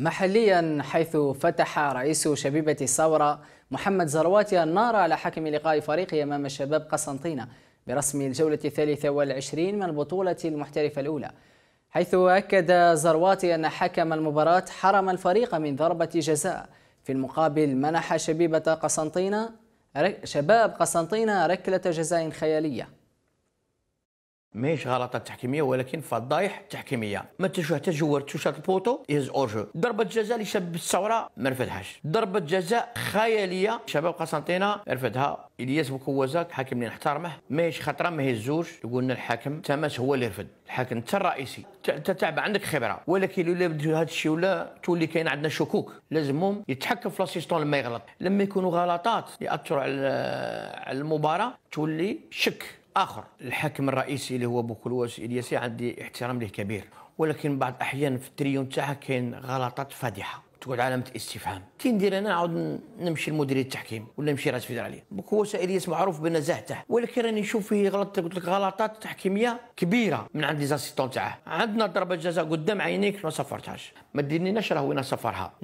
محليا حيث فتح رئيس شبيبة الثورة محمد زرواتي النار على حكم لقاء فريقه أمام الشباب قسنطينة برسم الجولة الثالثة والعشرين من البطولة المحترفة الأولى حيث أكد زرواتي أن حكم المباراة حرم الفريق من ضربة جزاء في المقابل منح شبيبة قسنطينة شباب قسنطينة ركلة جزاء خيالية ماهيش غلطه تحكيميه ولكن فضايح تحكيميه ما حتى جوار توشات البوطو يهز اورجو ضربه جزاء اللي شاب الثوره ما رفدهاش ضربه جزاء خياليه شباب قسنطينه رفدها الياس بكوزاك حاكم اللي نحترمه ماهيش خطره ما يهزوش يقولنا الحاكم تماس هو اللي رفد الحاكم انت الرئيسي انت تعب عندك خبره ولكن لولا هذا الشيء ولا تولي كاين عندنا شكوك لازمهم يتحكم في لاسيستون لما يغلط لما يكونوا غلطات ياثروا على المباراه تولي شك اخر الحاكم الرئيسي اللي هو بوكلوس الياسي عندي احترام له كبير ولكن بعض الاحيان في التريون تاعها كاين غلطات فادحه تقول علامه استفهام كي ندير انا نعاود نمشي لمدير التحكيم ولا نمشي راس فيدرالي بوكلوس الياس معروف بنزاهته تاعه ولكن راني نشوف فيه غلط قلت لك غلطات تحكيميه كبيره من عند لي تاعه عندنا ضربه جزاء قدام عينيك ما صفرتهاش ما ديرنيناش راه وين صفرها